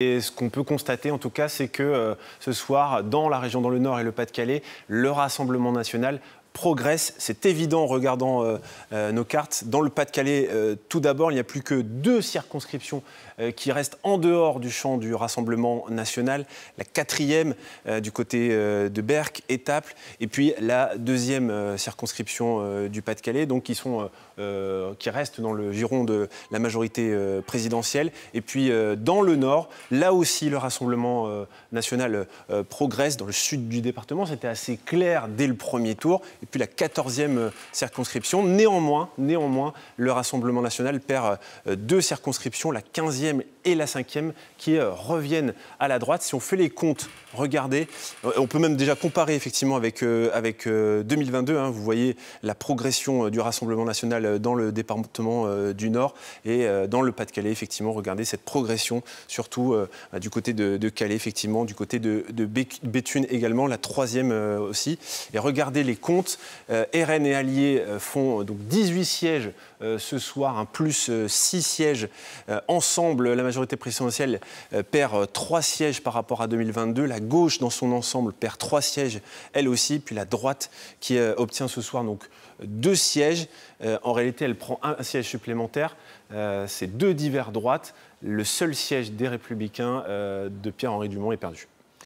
Et ce qu'on peut constater en tout cas, c'est que euh, ce soir, dans la région, dans le Nord et le Pas-de-Calais, le Rassemblement national progresse, c'est évident en regardant euh, euh, nos cartes. Dans le Pas-de-Calais, euh, tout d'abord, il n'y a plus que deux circonscriptions qui restent en dehors du champ du Rassemblement national. La quatrième du côté de Berck, Étaples, et puis la deuxième circonscription du Pas-de-Calais, donc qui, sont, qui restent dans le giron de la majorité présidentielle. Et puis dans le Nord, là aussi, le Rassemblement national progresse. Dans le sud du département, c'était assez clair dès le premier tour depuis la 14e euh, circonscription. Néanmoins, néanmoins, le Rassemblement national perd euh, deux circonscriptions, la 15e et la 5e, qui euh, reviennent à la droite. Si on fait les comptes, regardez, on peut même déjà comparer effectivement avec, avec 2022. Hein. vous voyez la progression du Rassemblement national dans le département du Nord et dans le Pas-de-Calais, effectivement, regardez cette progression, surtout du côté de, Calais, effectivement, du côté de, de Béthune également, la troisième aussi. Et regardez les comptes euh, RN et Alliés euh, font euh, donc 18 sièges ce soir, un hein, plus 6 sièges ensemble. La majorité présidentielle perd 3 sièges par rapport à 2022. La gauche, dans son ensemble, perd 3 sièges elle aussi. Puis la droite qui obtient ce soir donc 2 sièges. en réalité, elle prend un siège supplémentaire. C'est deux divers droites. Le seul siège des Républicains de Pierre-Henri Dumont est perdu.